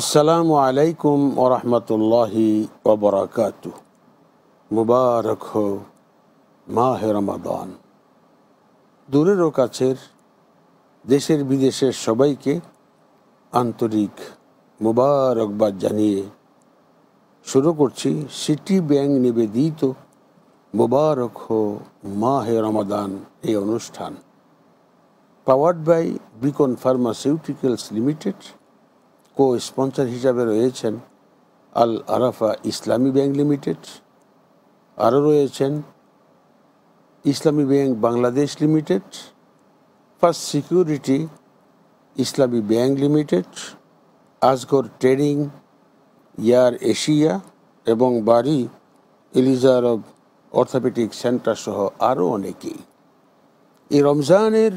আসসালামু আলাইকুম ওরহমতুল্লাহি ওবরাকাত মুবারক হো মাহে রমাদান দূরের ও কাছের দেশের বিদেশের সবাইকে আন্তরিক মুবারকবাদ জানিয়ে শুরু করছি সিটি ব্যাংক নিবেদিত মুবারক হো মাহে রমাদান এই অনুষ্ঠান powered by Beacon pharmaceuticals limited co sponsor হিসাবে রয়েছেন আল আরাফা ইসলামী ব্যাংক লিমিটেড আরও রয়েছেন Islami bank Bangladesh limited first security Islami bank limited Asgar trading air Asia এবং বাড়ি ইলিজারব অর্থোপেটিক সেন্টার সহ আরও অনেকেই এই রমজানের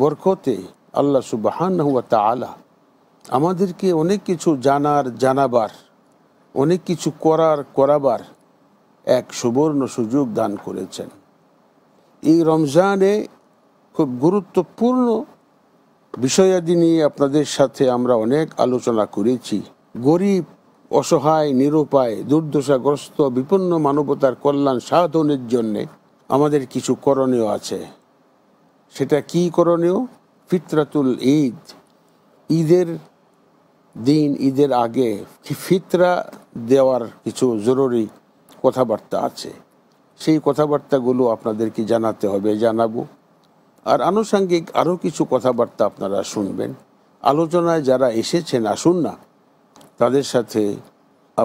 বরকতে আল্লাহ সুবাহান হুয়া তালা আমাদেরকে অনেক কিছু জানার জানাবার অনেক কিছু করার করাবার এক সুবর্ণ সুযোগ দান করেছেন এই রমজানে খুব গুরুত্বপূর্ণ বিষয়াদি নিয়ে আপনাদের সাথে আমরা অনেক আলোচনা করেছি গরিব অসহায় নিরুপায় দুর্দশাগ্রস্ত বিপন্ন মানবতার কল্যাণ সাধনের জন্যে আমাদের কিছু করণীয় আছে সেটা কি করণীয় ফিতরাতুল ঈদ ঈদের দিন ঈদের আগে ফিতরা দেওয়ার কিছু জরুরি কথাবার্তা আছে সেই কথাবার্তাগুলো আপনাদেরকে জানাতে হবে জানাবো আর আনুষাঙ্গিক আরও কিছু কথাবার্তা আপনারা শুনবেন আলোচনায় যারা এসেছেন আসুন না তাদের সাথে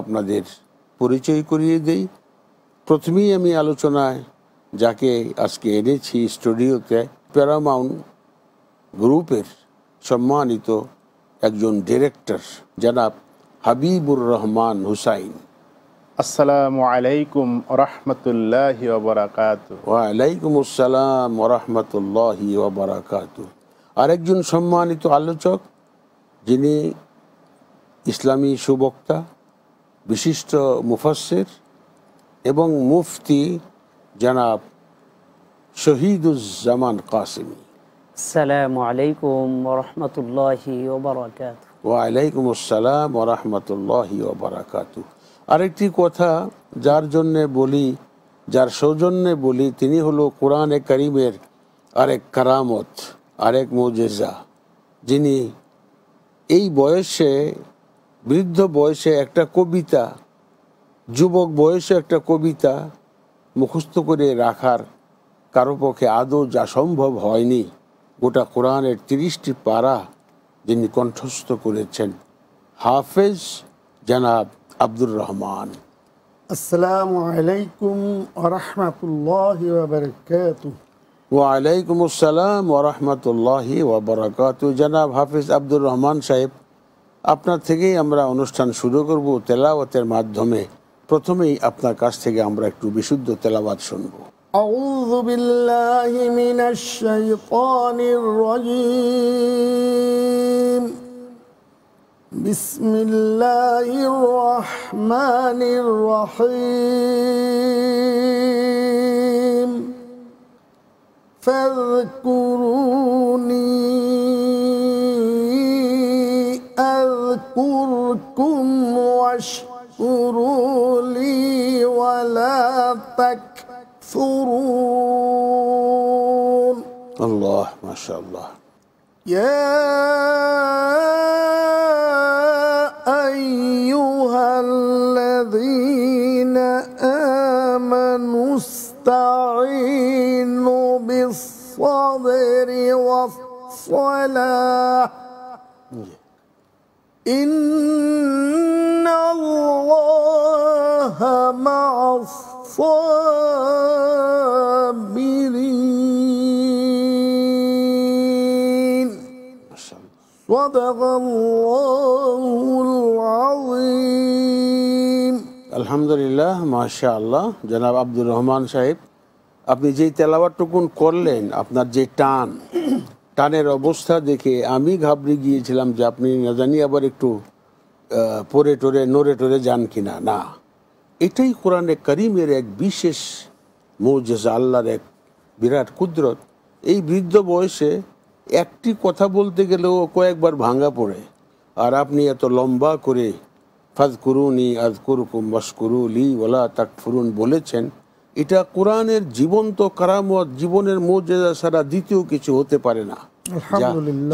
আপনাদের পরিচয় করিয়ে দেই প্রথমেই আমি আলোচনায় যাকে আজকে এনেছি স্টুডিওতে প্যারামাউন্ট গ্রুপের সম্মানিত একজন ডিরেক্টর জনাব হাবিবুর রহমান হুসাইন আসসালামু আলাইকুম রহমতুল্লাহ ওবরাকাত ওয়ালাইকুম আসসালাম রহমতুল্লাহ ওবরাকাত আরেকজন সম্মানিত আলোচক যিনি ইসলামী সুবক্তা বিশিষ্ট মুফাসের এবং মুফতি জনাব শহীদুজ্জামান কাসিমী ওয়ালাইকুম আসসালাম আরেকটি কথা যার জন্যে বলি যার সৌজন্যে বলি তিনি হলো কোরআনে করিমের আরেক কারামত আরেক মোজেজা যিনি এই বয়সে বৃদ্ধ বয়সে একটা কবিতা যুবক বয়সে একটা কবিতা মুখস্থ করে রাখার কারো পক্ষে আদৌ যা সম্ভব হয়নি গোটা কোরআনের তিরিশটি পারা যিনি কণ্ঠস্থ করেছেন হাফেজ জানাব আব্দুর রহমান আসসালামু আলাইকুম আরহামতুল্লাহ ওয়ালাইকুম আসসালাম ওরহমতুল্লাহি ওবরাকাত জনাব হাফেজ আব্দুর রহমান সাহেব আপনার থেকেই আমরা অনুষ্ঠান শুরু করব তেলাওয়াতের মাধ্যমে প্রথমেই আপনার কাছ থেকে আমরা একটু বিশুদ্ধ তেলাওয়াত শুনবো أعوذ بالله من الشيطان الرجيم بسم الله الرحمن الرحيم فاذكروني أذكركم واشكروا لي ولا تكفروا تكفرون الله ما شاء الله يا أيها الذين آمنوا استعينوا بالصبر والصلاة إن الله مع الصابرين صدق الله العظيم আলহামদুলিল্লাহ মাশা আল্লাহ জনাব আব্দুর রহমান সাহেব আপনি যেই তেলাবারটুকুন করলেন আপনার যে টান টানের অবস্থা দেখে আমি ঘাবড়ে গিয়েছিলাম যে আপনি না জানি আবার একটু পরে টোরে নড়ে টোরে যান কিনা না এটাই কোরআনে করিমের এক বিশেষ মৌজেজা আল্লাহর এক বিরাট কুদরত এই বৃদ্ধ বয়সে একটি কথা বলতে গেলেও কয়েকবার ভাঙা পড়ে আর আপনি এত লম্বা করে ফাজ করুন ই আজ করুকুম মস্করু লি ওলা তাক ফুরুন বলেছেন এটা কোরআনের জীবন্ত কারামত জীবনের মর্যাদা ছাড়া দ্বিতীয় কিছু হতে পারে না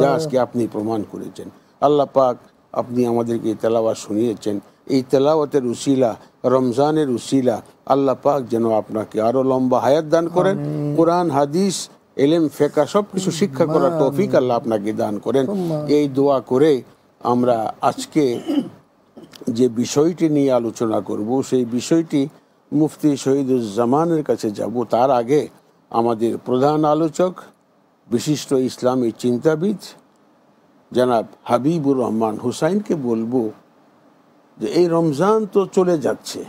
যা আজকে আপনি প্রমাণ করেছেন আল্লাহ পাক আপনি আমাদেরকে তেলাওয়া শুনিয়েছেন এই তেলাওয়াতের উশিলা রমজানের উশিলা আল্লাহ পাক যেন আপনাকে আরো লম্বা হায়াত দান করেন কোরআন হাদিস এলেম ফেকা সবকিছু শিক্ষা করার তৌফিক আল্লাহ আপনাকে দান করেন এই দোয়া করে আমরা আজকে যে বিষয়টি নিয়ে আলোচনা করব সেই বিষয়টি মুফতি শহীদুজ্জামানের কাছে যাব তার আগে আমাদের প্রধান আলোচক বিশিষ্ট ইসলামী চিন্তাবিদ জানাব হাবিবুর রহমান হুসাইনকে বলবো যে এই রমজান তো চলে যাচ্ছে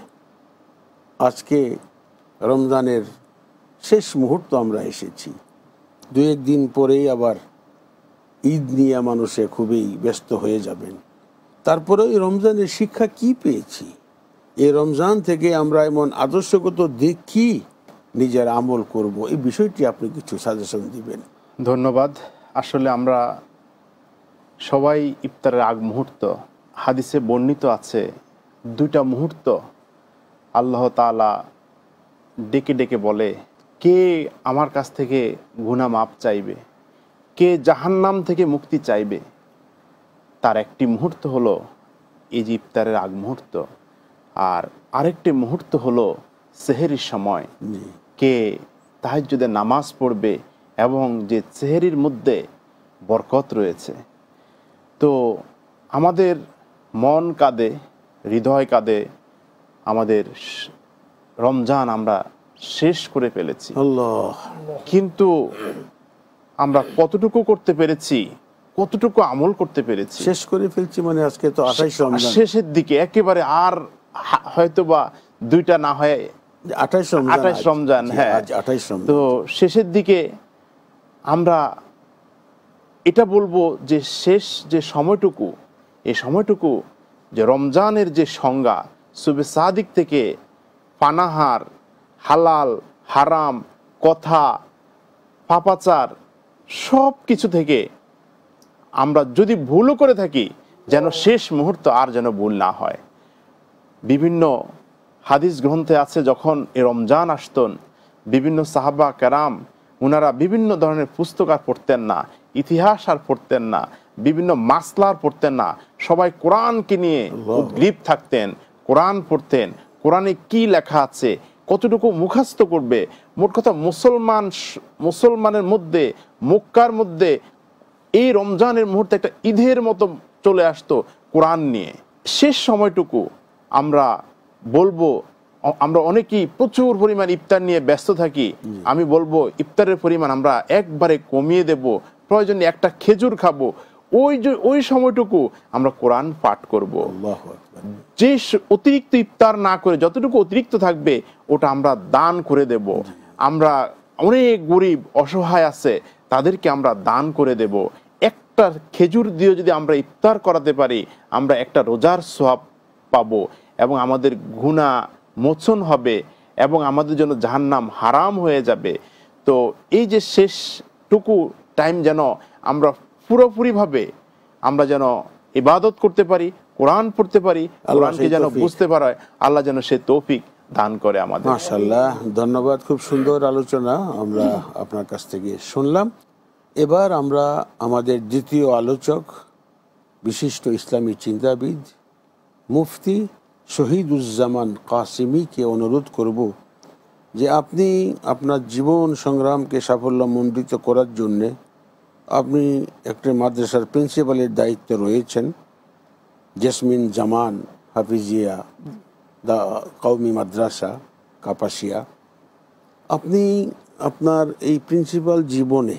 আজকে রমজানের শেষ মুহূর্ত আমরা এসেছি দু একদিন পরেই আবার ঈদ নিয়ে মানুষে খুবই ব্যস্ত হয়ে যাবেন তারপরে এই রমজানের শিক্ষা কি পেয়েছি এই রমজান থেকে আমরা এমন আদর্শগত দিক কি নিজের আমল করব এই বিষয়টি আপনি কিছু সাজেশন দিবেন ধন্যবাদ আসলে আমরা সবাই ইফতারের আগ মুহূর্ত হাদিসে বর্ণিত আছে দুইটা মুহূর্ত আল্লাহ তালা ডেকে ডেকে বলে কে আমার কাছ থেকে গুণা মাপ চাইবে কে জাহান্নাম থেকে মুক্তি চাইবে তার একটি মুহূর্ত হলো ইজিপ্তারের আগ মুহূর্ত আর আরেকটি মুহূর্ত হলো সেহেরির সময় কে যদি নামাজ পড়বে এবং যে চেহেরির মধ্যে বরকত রয়েছে তো আমাদের মন কাঁদে হৃদয় কাঁদে আমাদের রমজান আমরা শেষ করে ফেলেছি কিন্তু আমরা কতটুকু করতে পেরেছি কতটুকু আমল করতে পেরেছি শেষ করে ফেলছি মানে আজকে তো আঠাইশ শেষের দিকে একেবারে আর হয়তো বা দুইটা না হয় আঠাইশ আঠাইশ রমজান হ্যাঁ আঠাইশ তো শেষের দিকে আমরা এটা বলবো যে শেষ যে সময়টুকু এই সময়টুকু যে রমজানের যে সংজ্ঞা সুবে সাদিক থেকে পানাহার হালাল হারাম কথা পাপাচার সব কিছু থেকে আমরা যদি ভুলও করে থাকি যেন শেষ মুহূর্ত আর যেন ভুল না হয় বিভিন্ন হাদিস গ্রন্থে আছে যখন এ রমজান আসতন বিভিন্ন সাহাবা কারাম ওনারা বিভিন্ন ধরনের পুস্তক আর পড়তেন না ইতিহাস আর পড়তেন না বিভিন্ন মাসলার পড়তেন না সবাই কোরআনকে নিয়ে উদ্গ্রীব থাকতেন কোরআন পড়তেন কোরআনে কি লেখা আছে কতটুকু মুখাস্ত করবে মোট কথা মুসলমান মুসলমানের মধ্যে মুক্কার মধ্যে এই রমজানের মুহূর্তে একটা ঈদের মতো চলে আসতো কোরআন নিয়ে শেষ সময়টুকু আমরা বলবো আমরা অনেকেই প্রচুর পরিমাণ ইফতার নিয়ে ব্যস্ত থাকি আমি বলবো ইফতারের পরিমাণ আমরা একবারে কমিয়ে দেব প্রয়োজনে একটা খেজুর খাবো ওই যে ওই সময়টুকু আমরা কোরআন পাঠ করবো যে অতিরিক্ত ইফতার না করে যতটুকু অতিরিক্ত থাকবে ওটা আমরা দান করে দেব আমরা অনেক গরিব অসহায় আছে তাদেরকে আমরা দান করে দেব একটা খেজুর দিয়ে যদি আমরা ইফতার করাতে পারি আমরা একটা রোজার সোয়াব পাব এবং আমাদের ঘুণা মোচন হবে এবং আমাদের জন্য নাম হারাম হয়ে যাবে তো এই যে শেষটুকু টাইম যেন আমরা পুরোপুরিভাবে আমরা যেন ইবাদত করতে পারি কোরআন পড়তে পারি কোরআনকে যেন বুঝতে পারায় আল্লাহ যেন সে তৌফিক দান করে আমাদের মাশাল্লাহ ধন্যবাদ খুব সুন্দর আলোচনা আমরা আপনার কাছ থেকে শুনলাম এবার আমরা আমাদের দ্বিতীয় আলোচক বিশিষ্ট ইসলামী চিন্তাবিদ মুফতি শহীদুজ্জামান কাসিমিকে অনুরোধ করব যে আপনি আপনার জীবন সংগ্রামকে সাফল্যমণ্ডিত করার জন্যে আপনি একটি মাদ্রাসার প্রিন্সিপালের দায়িত্ব রয়েছেন জেসমিন জামান হাফিজিয়া দা কৌমি মাদ্রাসা কাপাসিয়া আপনি আপনার এই প্রিন্সিপাল জীবনে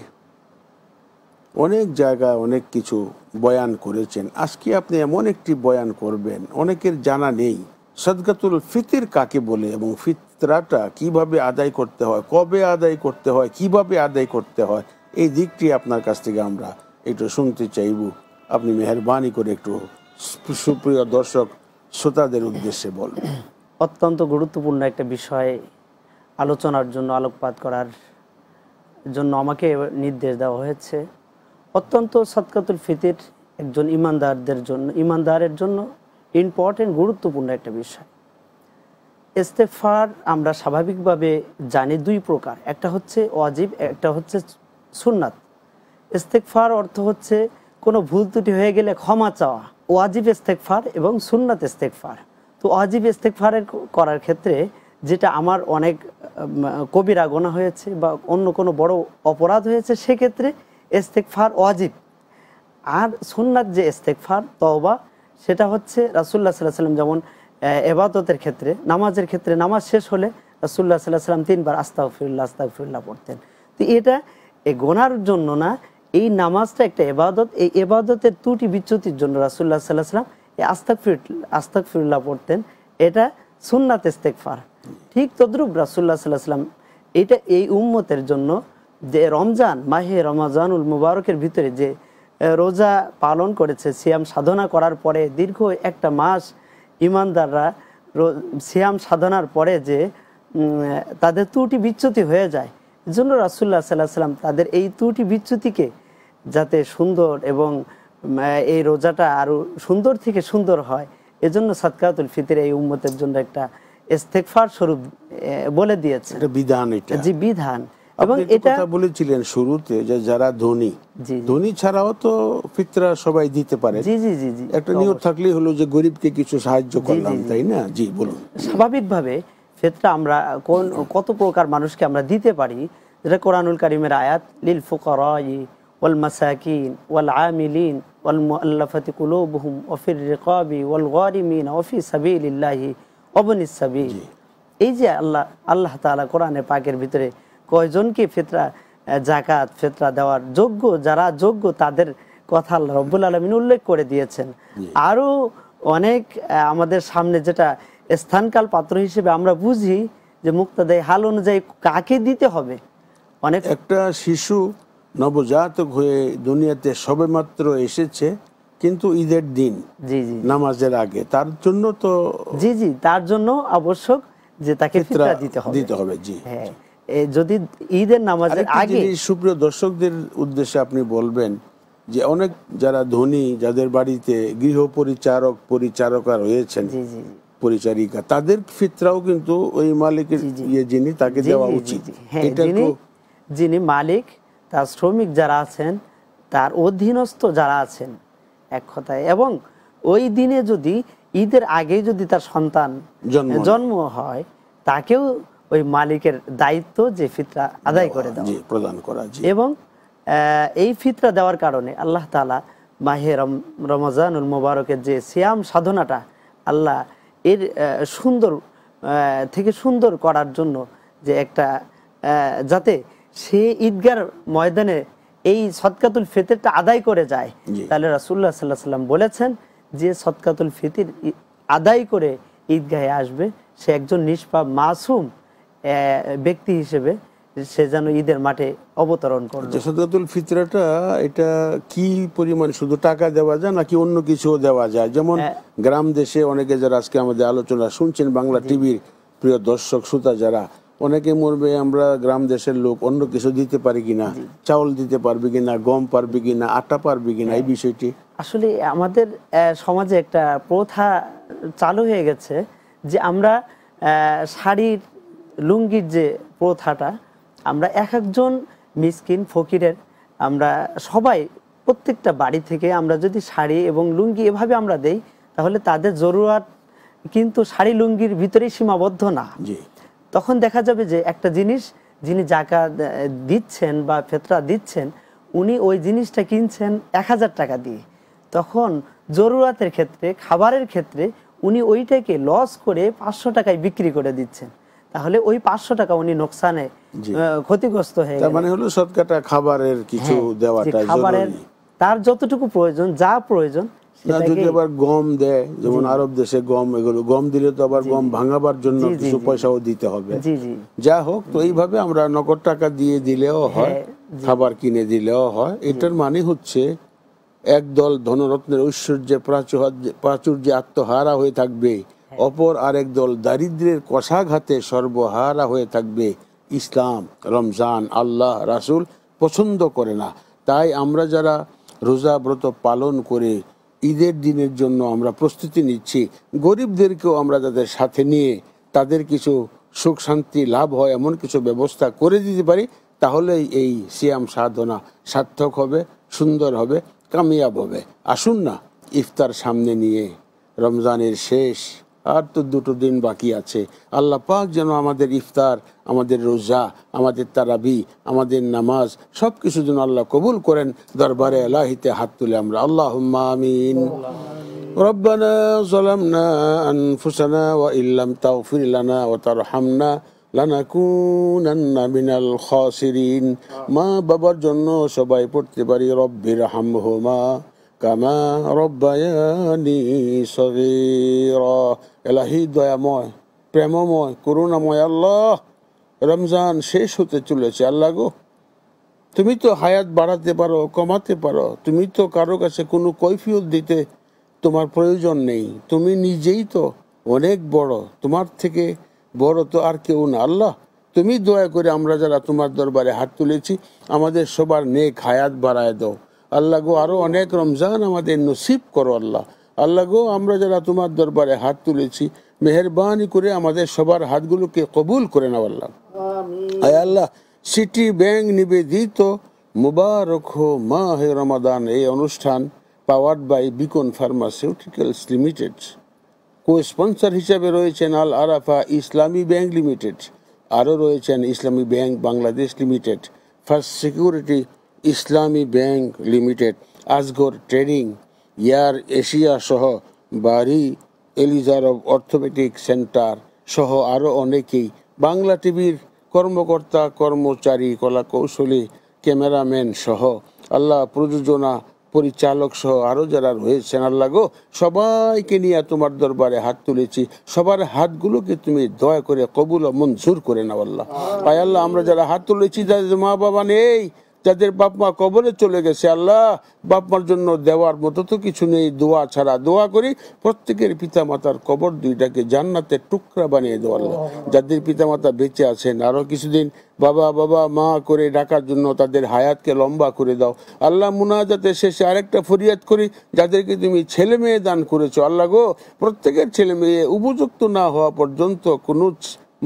অনেক জায়গায় অনেক কিছু বয়ান করেছেন আজকে আপনি এমন একটি বয়ান করবেন অনেকের জানা নেই সদগাতুল ফিতির কাকে বলে এবং ফিতরাটা কিভাবে আদায় করতে হয় কবে আদায় করতে হয় কিভাবে আদায় করতে হয় এই দিকটি আপনার কাছ থেকে আমরা একটু শুনতে চাইব আপনি মেহরবানি করে একটু সুপ্রিয় দর্শক শ্রোতাদের উদ্দেশ্যে বল অত্যন্ত গুরুত্বপূর্ণ একটা বিষয় আলোচনার জন্য আলোকপাত করার জন্য আমাকে নির্দেশ দেওয়া হয়েছে অত্যন্ত সৎকাতুল ফিতির একজন ইমানদারদের জন্য ইমানদারের জন্য ইম্পর্টেন্ট গুরুত্বপূর্ণ একটা বিষয় ইস্তেফার আমরা স্বাভাবিকভাবে জানি দুই প্রকার একটা হচ্ছে অজীব একটা হচ্ছে সুন্নাত ইস্তেকফার অর্থ হচ্ছে কোনো ভুল ত্রুটি হয়ে গেলে ক্ষমা চাওয়া ওয়াজিব ইস্তেকফার এবং সুন্নাত ইস্তেকফার তো ওয়াজিব ইস্তেকফারের করার ক্ষেত্রে যেটা আমার অনেক কবিরা গোনা হয়েছে বা অন্য কোনো বড় অপরাধ হয়েছে সেক্ষেত্রে ইস্তেকফার ওয়াজিব আর সুন্নাত যে ইস্তেকফার তওবা সেটা হচ্ছে রাসুল্লাহ সাল্লাহ সাল্লাম যেমন এবাদতের ক্ষেত্রে নামাজের ক্ষেত্রে নামাজ শেষ হলে রাসুল্লাহ সাল্লাহ সাল্লাম তিনবার আস্তাফিরুল্লাহ আস্তাফিরুল্লাহ পড়তেন তো এটা এ গোনার জন্য না এই নামাজটা একটা এবাদত এই এবাদতের ত্রুটি বিচ্যুতির জন্য রাসুল্লাহ সাল্লাহ সাল্লাম এই আস্তাক ফির আস্তাক ফিরুল্লাহ পড়তেন এটা সুন্নাত ইস্তেকফার ঠিক তদ্রুপ রাসুল্লাহ সাল্লাহ সাল্লাম এটা এই উম্মতের জন্য যে রমজান মাহে রমাজানুল মুবারকের ভিতরে যে রোজা পালন করেছে সিয়াম সাধনা করার পরে দীর্ঘ একটা মাস ইমানদাররা সিয়াম সাধনার পরে যে তাদের ত্রুটি বিচ্যুতি হয়ে যায় জন্য রাসুল্লাহ সাল্লাহ সাল্লাম তাদের এই ত্রুটি বিচ্যুতিকে যাতে সুন্দর এবং এই রোজাটা আরও সুন্দর থেকে সুন্দর হয় এজন্য সাদকাতুল ফিতির এই উম্মতের জন্য একটা ইস্তেকফার স্বরূপ বলে দিয়েছে বিধান এটা জি বিধান এবং এটা বলেছিলেন শুরুতে যে যারা ধনী ধনী ছাড়াও তো ফিতরা সবাই দিতে পারে জি জি জি জি একটা নিয়ম থাকলেই হলো যে গরিবকে কিছু সাহায্য করলাম তাই না জি বলুন স্বাভাবিকভাবে ফিতরা আমরা কোন কত প্রকার মানুষকে আমরা দিতে পারি যেটা কোরআনুল কারিমের আয়াত লিল ফুকরাই ওয়াল মাসাকিন ওয়াল আমিলিন ওয়াল মুআল্লাফাতি কুলুবহুম ওফির রিকাবি ওয়াল গারিমিন ওফি সাবিলিল্লাহি ওবনিস সাবিল এই যে আল্লাহ আল্লাহ তাআলা কোরআনে পাকের ভিতরে কয়জনকে ফেতরা জাকাত ফেতরা দেওয়ার যোগ্য যারা যোগ্য তাদের কথা আল্লাহ রব্বুল আলমিন উল্লেখ করে দিয়েছেন আরও অনেক আমাদের সামনে যেটা স্থানকাল পাত্র হিসেবে আমরা বুঝি যে মুক্তাদায় হাল অনুযায়ী কাকে দিতে হবে অনেক একটা শিশু নবজাতক হয়ে দুনিয়াতে সবেমাত্র এসেছে কিন্তু ঈদের দিন জি জি নামাজের আগে তার জন্য তো জি জি তার জন্য আবশ্যক যে তাকে ফিতরা দিতে হবে দিতে হবে জি হ্যাঁ যদি ঈদের নামাজের আগে সুপ্রিয় দর্শকদের উদ্দেশ্যে আপনি বলবেন যে অনেক যারা ধনী যাদের বাড়িতে গৃহ পরিচারক পরিচারকা রয়েছেন পরিচারিকা তাদের ফিতরাও কিন্তু ওই মালিকের ইয়ে যিনি তাকে দেওয়া উচিত হ্যাঁ, এটা যিনি মালিক তার শ্রমিক যারা আছেন তার অধীনস্থ যারা আছেন এক কথায় এবং ওই দিনে যদি ঈদের আগে যদি তার সন্তান জন্ম হয় তাকেও ওই মালিকের দায়িত্ব যে ফিতরা আদায় করে দেওয়া প্রদান করা এবং এই ফিতরা দেওয়ার কারণে আল্লাহ তালা মাহে রমজানুল মোবারকের যে সিয়াম সাধনাটা আল্লাহ এর সুন্দর থেকে সুন্দর করার জন্য যে একটা যাতে সে ঈদগার ময়দানে এই সৎকাতুল ফিতিরটা আদায় করে যায় তাহলে রাসুল্লাহ সাল্লাহ সাল্লাম বলেছেন যে সৎকাতুল ফিতির আদায় করে ঈদগাহে আসবে সে একজন নিষ্পাপ মাসুম ব্যক্তি হিসেবে সে যেন ঈদের মাঠে অবতরণ করবে সদকাতুল ফিতরাটা এটা কি পরিমাণ শুধু টাকা দেওয়া যায় নাকি অন্য কিছুও দেওয়া যায় যেমন হ্যাঁ। গ্রাম দেশে অনেকে যারা আজকে আমাদের আলোচনা শুনছেন বাংলা টিভির প্রিয় দর্শক শ্রোতা যারা অনেকে মরবে আমরা গ্রাম দেশের লোক অন্য কিছু দিতে পারি কিনা চাউল দিতে পারবে কিনা গম পারবে কিনা আটা পারবে কিনা এই হ্যাঁ। বিষয়টি আসলে আমাদের সমাজে একটা প্রথা চালু হয়ে গেছে যে আমরা শাড়ির লুঙ্গির যে প্রথাটা আমরা এক একজন মিসকিন ফকিরের আমরা সবাই প্রত্যেকটা বাড়ি থেকে আমরা যদি শাড়ি এবং লুঙ্গি এভাবে আমরা দেই তাহলে তাদের জরুরাত কিন্তু শাড়ি লুঙ্গির ভিতরেই সীমাবদ্ধ না তখন দেখা যাবে যে একটা জিনিস যিনি জাকা দিচ্ছেন বা ফেতরা দিচ্ছেন উনি ওই জিনিসটা কিনছেন এক হাজার টাকা দিয়ে তখন জরুরাতের ক্ষেত্রে খাবারের ক্ষেত্রে উনি ওইটাকে লস করে পাঁচশো টাকায় বিক্রি করে দিচ্ছেন তাহলে ওই পাঁচশো টাকা উনি নোকসানে ক্ষতিগ্রস্ত হয়ে মানে হলো সৎকাটা খাবারের কিছু হ্যাঁ, দেওয়াটা খাবারের তার যতটুকু প্রয়োজন যা প্রয়োজন না যদি আবার গম দেয় যেমন আরব দেশে গম এগুলো গম দিলে তো আবার গম ভাঙাবার জন্য কিছু পয়সাও দিতে হবে যা হোক তো এইভাবে আমরা নগদ টাকা দিয়ে দিলেও হ্যাঁ, হয় খাবার কিনে দিলেও হয় এটার মানে হচ্ছে একদল ধনরত্নের ঐশ্বর্যে প্রাচুর্যে আত্মহারা হয়ে থাকবে হ্যাঁ। অপর আরেক দল দারিদ্রের কষাঘাতে সর্বহারা হয়ে থাকবে ইসলাম রমজান আল্লাহ রাসুল পছন্দ করে না তাই আমরা যারা রোজা ব্রত পালন করে ঈদের দিনের জন্য আমরা প্রস্তুতি নিচ্ছি গরিবদেরকেও আমরা তাদের সাথে নিয়ে তাদের কিছু সুখ শান্তি লাভ হয় এমন কিছু ব্যবস্থা করে দিতে পারি তাহলে এই সিয়াম সাধনা সার্থক হবে সুন্দর হবে কামিয়াব হবে আসুন না ইফতার সামনে নিয়ে রমজানের শেষ আর তো দুটো দিন বাকি আছে আল্লাহ পাক যেন আমাদের ইফতার আমাদের রোজা আমাদের তারাবি আমাদের নামাজ সব কিছু যেন আল্লাহ কবুল করেন দরবারে আল্লাহিতে হাত তুলে আমরা আল্লাহ আমিন ربنا ظلمنا أنفسنا وإن لم تغفر لنا وترحمنا লানাকুনান্না মিনাল খাসিরিন মা বাবার জন্য সবাই পড়তে পারি রব্বির হামহুমা কামা রব্বায়ানি সবিরা এলাহি দয়াময় প্রেমময় করুণাময় আল্লাহ রমজান শেষ হতে চলেছে আল্লাহ গো তুমি তো হায়াত বাড়াতে পারো কমাতে পারো তুমি তো কারো কাছে কোনো কৈফিয়ত দিতে তোমার প্রয়োজন নেই তুমি নিজেই তো অনেক বড় তোমার থেকে বড় তো আর কেউ না আল্লাহ তুমি দয়া করে আমরা যারা তোমার দরবারে হাত তুলেছি আমাদের সবার নেক হায়াত বাড়ায় দাও আল্লাহ গো আরও অনেক রমজান আমাদের নসিব করো আল্লাহ আল্লাহ গো আমরা যারা তোমার দরবারে হাত তুলেছি মেহরবানি করে আমাদের সবার হাতগুলোকে কবুল করে নাও আল্লাহ আয় আল্লাহ সিটি ব্যাংক নিবেদিত মুবারক হো মাহ রমাদান এই অনুষ্ঠান powered by Beacon pharmaceuticals limited co sponsor হিসাবে রয়েছেন আল আরাফা ইসলামী ব্যাংক লিমিটেড আরও রয়েছেন Islami bank Bangladesh limited first security Islami bank limited Asgar trading air Asia সহ বাড়ি এলিজারব অর্থনৈতিক সেন্টার সহ আরও অনেকেই বাংলা টিভির কর্মকর্তা কর্মচারী কৌশলী ক্যামেরাম্যান সহ আল্লাহ প্রযোজনা পরিচালক সহ আরও যারা রয়েছেন আল্লাহ গো সবাইকে নিয়ে তোমার দরবারে হাত তুলেছি সবার হাতগুলোকে তুমি দয়া করে কবুল ও মঞ্জুর করে নাও আল্লাহ আয় আল্লাহ আমরা যারা হাত তুলেছি যাদের মা বাবা নেই যাদের বাপ মা কবরে চলে গেছে আল্লাহ বাপ মার জন্য দেওয়ার মতো তো কিছু নেই দোয়া ছাড়া দোয়া করি প্রত্যেকের পিতা মাতার কবর দুইটাকে জান্নাতের টুকরা বানিয়ে দেওয়া আল্লাহ যাদের পিতা মাতা বেঁচে আছেন আরও কিছুদিন বাবা বাবা মা করে ডাকার জন্য তাদের হায়াতকে লম্বা করে দাও আল্লাহ মুনাজাতে শেষে আরেকটা ফরিয়াদ করি যাদেরকে তুমি ছেলে মেয়ে দান করেছো আল্লাহ গো প্রত্যেকের ছেলে মেয়ে উপযুক্ত না হওয়া পর্যন্ত কোনো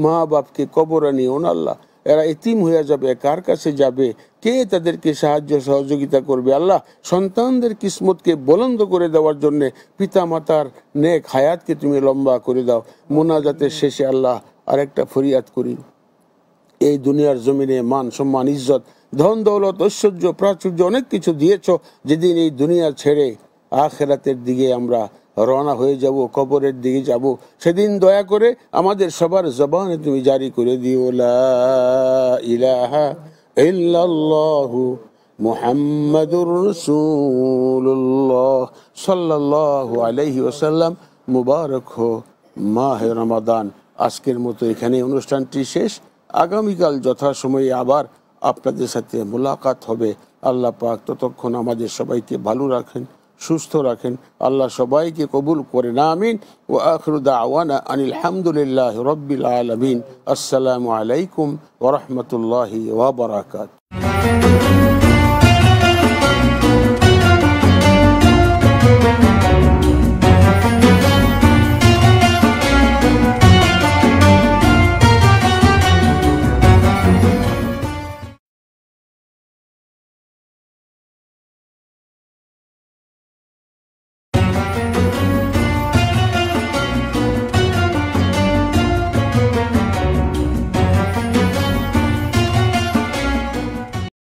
মা বাপকে কবর আনি ওনাল্লাহ এরা ইতিম হয়ে যাবে কার কাছে যাবে কে তাদেরকে সাহায্য সহযোগিতা করবে আল্লাহ সন্তানদের কিসমতকে বলন্দ করে দেওয়ার জন্যে পিতামাতার নেক হায়াতকে তুমি লম্বা করে দাও মোনাজাতের শেষে আল্লাহ আরেকটা ফরিয়াদ করি এই দুনিয়ার জমিনে মান সম্মান ইজ্জত ধন দৌলত ঐশ্বর্য প্রাচুর্য অনেক কিছু দিয়েছ যেদিন এই দুনিয়া ছেড়ে আখেরাতের দিকে আমরা রওনা হয়ে যাব কবরের দিকে যাব সেদিন দয়া করে আমাদের সবার জবান তুমি জারি করে দিও ইলাহা ইল্লাল্লাহু মুহাম্মাদুর রাসূলুল্লাহ সাল্লাল্লাহু আলাইহি মুবারক হো মাহ রমাদান আজকের মতো এখানে অনুষ্ঠানটি শেষ আগামীকাল যথাসময়ে আবার আপনাদের সাথে মোলাকাত হবে আল্লাহ পাক ততক্ষণ আমাদের সবাইকে ভালো রাখেন সুস্থ রাখেন আল্লাহ সবাইকে কবুল করে নামিন ও আখরুদা আনিল হামদুলিল্লাহ রব্বিল আলমিন আসসালামু আলাইকুম ওরহমতুল্লাহি ওবরাকাত